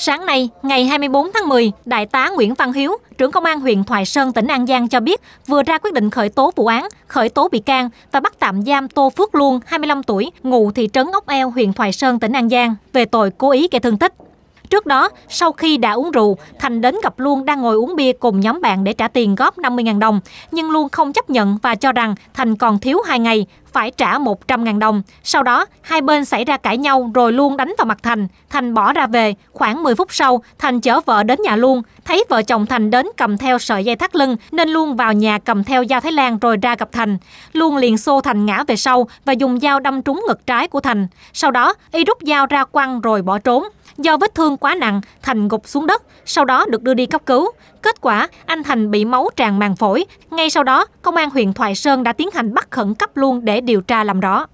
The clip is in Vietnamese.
Sáng nay, ngày 24 tháng 10, Đại tá Nguyễn Văn Hiếu, trưởng công an huyện Thoại Sơn, tỉnh An Giang cho biết vừa ra quyết định khởi tố vụ án, khởi tố bị can và bắt tạm giam Tô Phước Luân, 25 tuổi, ngụ thị trấn Ốc Eo, huyện Thoại Sơn, tỉnh An Giang về tội cố ý gây thương tích. Trước đó, sau khi đã uống rượu, Thành đến gặp Luân đang ngồi uống bia cùng nhóm bạn để trả tiền góp 50.000 đồng, nhưng Luân không chấp nhận và cho rằng Thành còn thiếu 2 ngày, phải trả 100.000 đồng. Sau đó, hai bên xảy ra cãi nhau rồi Luân đánh vào mặt Thành. Thành bỏ ra về. Khoảng 10 phút sau, Thành chở vợ đến nhà Luân. Thấy vợ chồng Thành đến cầm theo sợi dây thắt lưng nên Luân vào nhà cầm theo dao Thái Lan rồi ra gặp Thành. Luân liền xô Thành ngã về sau và dùng dao đâm trúng ngực trái của Thành. Sau đó, y rút dao ra quăng rồi bỏ trốn. Do vết thương quá nặng, Thành gục xuống đất, sau đó được đưa đi cấp cứu. Kết quả, anh Thành bị máu tràn màng phổi. Ngay sau đó, công an huyện Thoại Sơn đã tiến hành bắt khẩn cấp luôn để điều tra làm rõ.